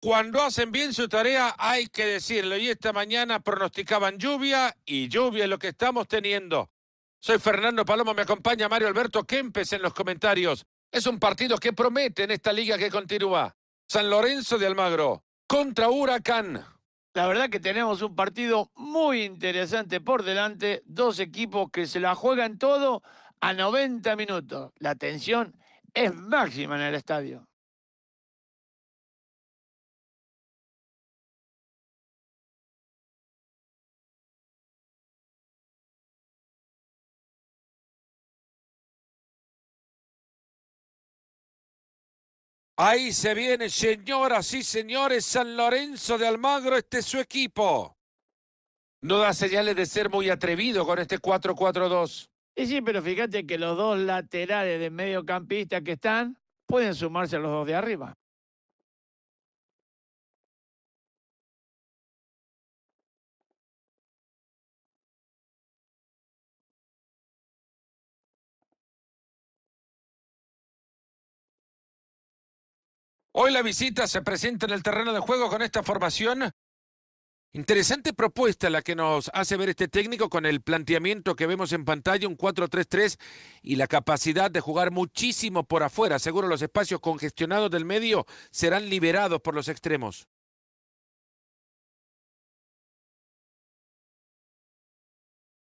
Cuando hacen bien su tarea hay que decirlo y esta mañana pronosticaban lluvia y lluvia es lo que estamos teniendo. Soy Fernando Palomo, me acompaña Mario Alberto Kempes en los comentarios. Es un partido que promete en esta liga que continúa. San Lorenzo de Almagro contra Huracán. La verdad que tenemos un partido muy interesante por delante, dos equipos que se la juegan todo a 90 minutos. La tensión es máxima en el estadio. Ahí se viene, señoras y señores, San Lorenzo de Almagro, este es su equipo. No da señales de ser muy atrevido con este 4-4-2. Y sí, pero fíjate que los dos laterales de mediocampista que están pueden sumarse a los dos de arriba. Hoy la visita se presenta en el terreno de juego con esta formación. Interesante propuesta la que nos hace ver este técnico con el planteamiento que vemos en pantalla, un 4-3-3 y la capacidad de jugar muchísimo por afuera. Seguro los espacios congestionados del medio serán liberados por los extremos.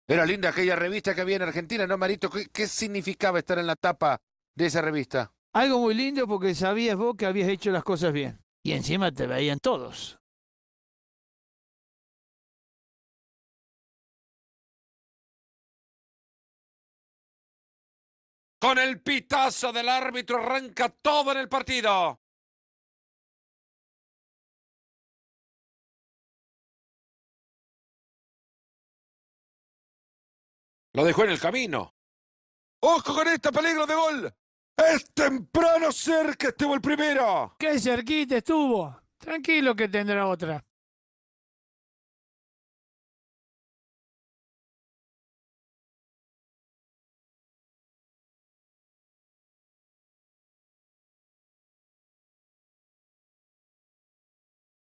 Era linda aquella revista que había en Argentina, ¿no, Marito? ¿Qué, qué significaba estar en la tapa de esa revista? Algo muy lindo porque sabías vos que habías hecho las cosas bien. Y encima te veían todos. Con el pitazo del árbitro arranca todo en el partido. Lo dejó en el camino. ¡Ojo con esta peligro de gol! Es temprano que estuvo el primero. Qué cerquita estuvo. Tranquilo que tendrá otra.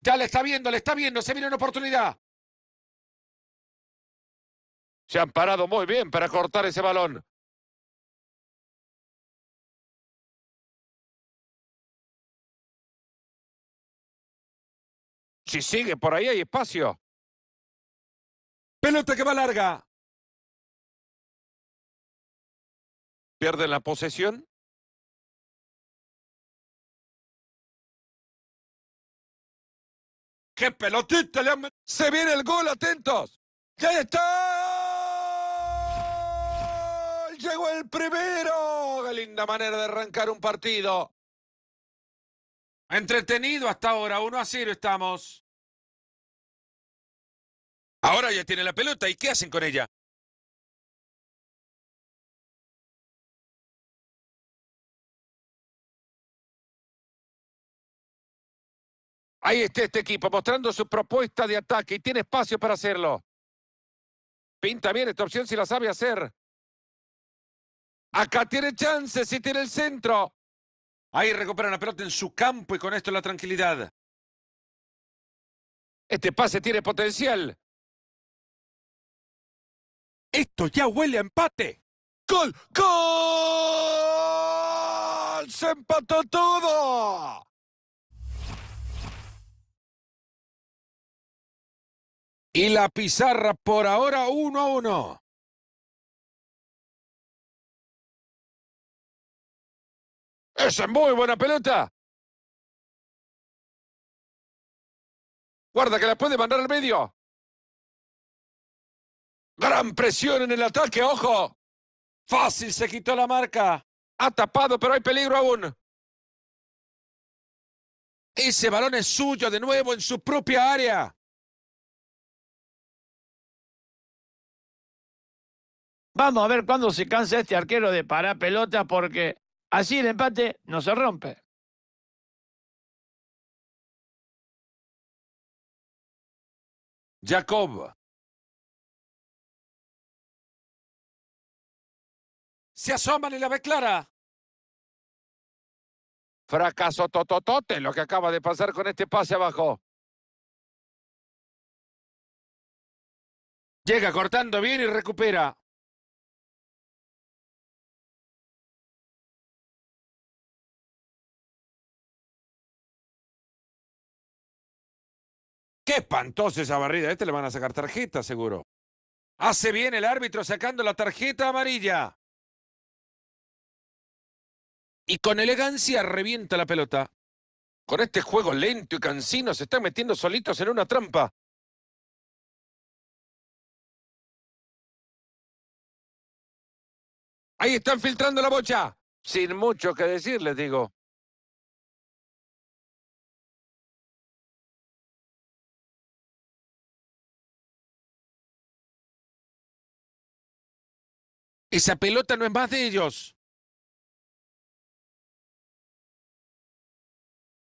Ya le está viendo, le está viendo, se viene una oportunidad. Se han parado muy bien para cortar ese balón. Si sigue por ahí hay espacio. Pelota que va larga. ¿Pierde la posesión. ¡Qué pelotita ¡Se viene el gol, atentos! ¡Ya está! ¡Llegó el primero! ¡Qué linda manera de arrancar un partido! Entretenido hasta ahora, 1 a 0 estamos. Ahora ya tiene la pelota y ¿qué hacen con ella? Ahí está este equipo mostrando su propuesta de ataque y tiene espacio para hacerlo. Pinta bien esta opción si la sabe hacer. Acá tiene chance si tiene el centro. Ahí recuperan la pelota en su campo y con esto la tranquilidad. Este pase tiene potencial. Esto ya huele a empate. ¡Gol! ¡Gol! ¡Se empató todo! Y la pizarra por ahora uno a uno. Esa es muy buena pelota. Guarda que la puede mandar al medio. Gran presión en el ataque, ojo. Fácil se quitó la marca. Ha tapado, pero hay peligro aún. Ese balón es suyo de nuevo en su propia área. Vamos a ver cuándo se cansa este arquero de parar pelota porque Así el empate no se rompe. Jacob. Se asoma y la ve clara. Fracaso tototote lo que acaba de pasar con este pase abajo. Llega cortando bien y recupera. Qué espantosa esa barrida. Este le van a sacar tarjeta, seguro. Hace bien el árbitro sacando la tarjeta amarilla. Y con elegancia revienta la pelota. Con este juego lento y cansino se están metiendo solitos en una trampa. Ahí están filtrando la bocha. Sin mucho que decir, les digo. Esa pelota no es más de ellos.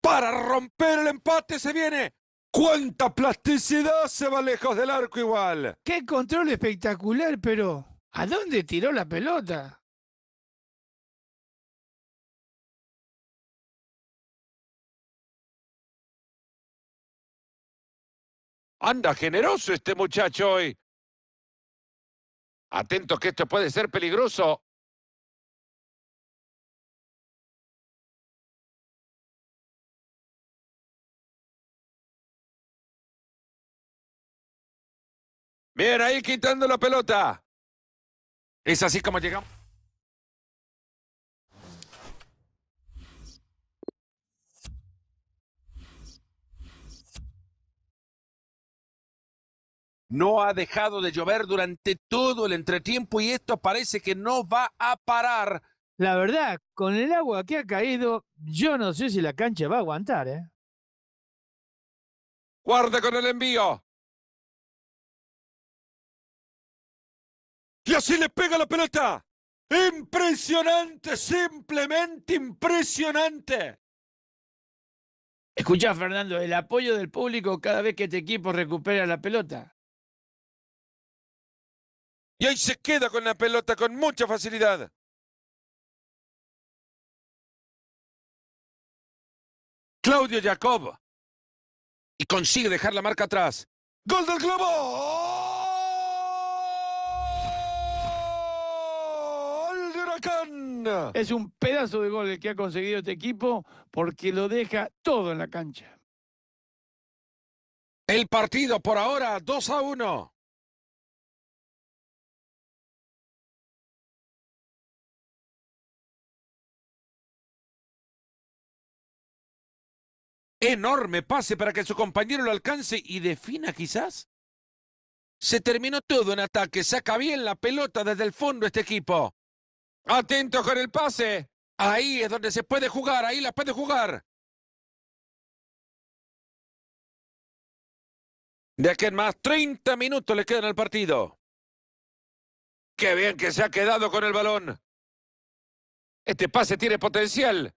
Para romper el empate se viene. ¡Cuánta plasticidad se va lejos del arco igual! ¡Qué control espectacular, pero ¿a dónde tiró la pelota? Anda generoso este muchacho hoy. Atentos que esto puede ser peligroso. Bien, ahí quitando la pelota. Es así como llegamos. No ha dejado de llover durante todo el entretiempo y esto parece que no va a parar. La verdad, con el agua que ha caído, yo no sé si la cancha va a aguantar, ¿eh? Guarda con el envío. Y así le pega la pelota. Impresionante, simplemente impresionante. Escucha, Fernando, el apoyo del público cada vez que este equipo recupera la pelota. Y ahí se queda con la pelota con mucha facilidad. Claudio Jacob. Y consigue dejar la marca atrás. ¡Gol del globo! ¡Gol Huracán! Es un pedazo de gol el que ha conseguido este equipo porque lo deja todo en la cancha. El partido por ahora 2 a 1. enorme pase para que su compañero lo alcance y defina quizás. Se terminó todo en ataque, saca bien la pelota desde el fondo este equipo. Atento con el pase. Ahí es donde se puede jugar, ahí la puede jugar. De aquí en más, 30 minutos le quedan al partido. Qué bien que se ha quedado con el balón. Este pase tiene potencial.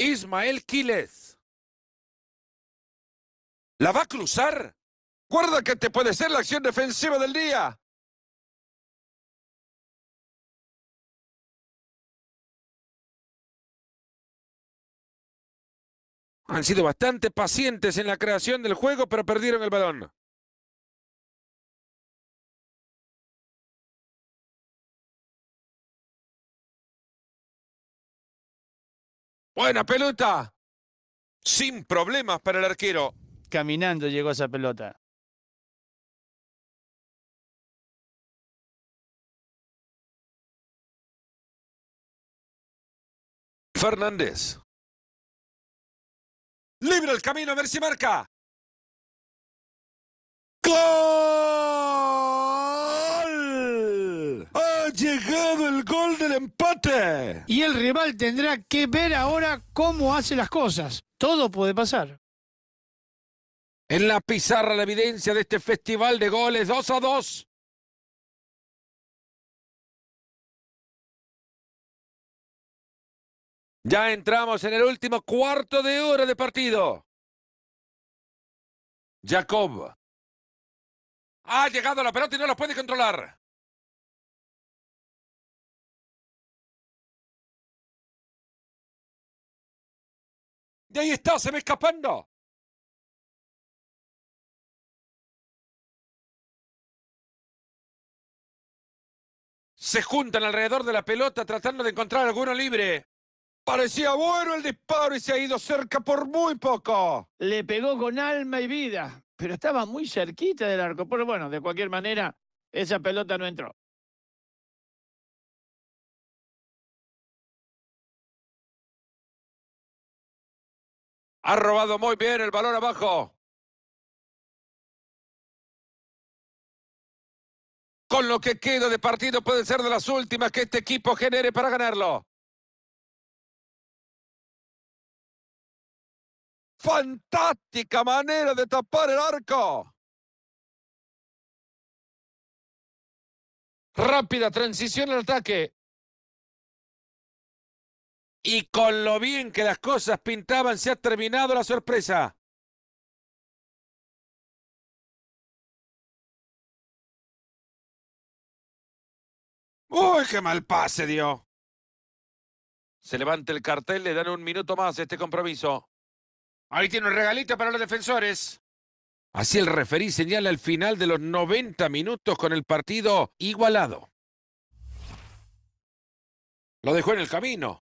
Ismael Quiles. La va a cruzar. Guarda que te puede ser la acción defensiva del día. Han sido bastante pacientes en la creación del juego, pero perdieron el balón. Buena pelota. Sin problemas para el arquero. Caminando llegó esa pelota. Fernández. Libre el camino, a ver si marca. Y el rival tendrá que ver ahora cómo hace las cosas. Todo puede pasar. En la pizarra la evidencia de este festival de goles 2 a 2. Ya entramos en el último cuarto de hora de partido. Jacob. Ha llegado la pelota y no la puede controlar. De ahí está, se me escapando. Se juntan alrededor de la pelota tratando de encontrar alguno libre. Parecía bueno el disparo y se ha ido cerca por muy poco. Le pegó con alma y vida, pero estaba muy cerquita del arco. Pero bueno, de cualquier manera, esa pelota no entró. Ha robado muy bien el balón abajo. Con lo que queda de partido puede ser de las últimas que este equipo genere para ganarlo. Fantástica manera de tapar el arco. Rápida transición al ataque. Y con lo bien que las cosas pintaban, se ha terminado la sorpresa. ¡Uy, qué mal pase dio! Se levanta el cartel, le dan un minuto más a este compromiso. Ahí tiene un regalito para los defensores. Así el referí señala el final de los 90 minutos con el partido igualado. Lo dejó en el camino.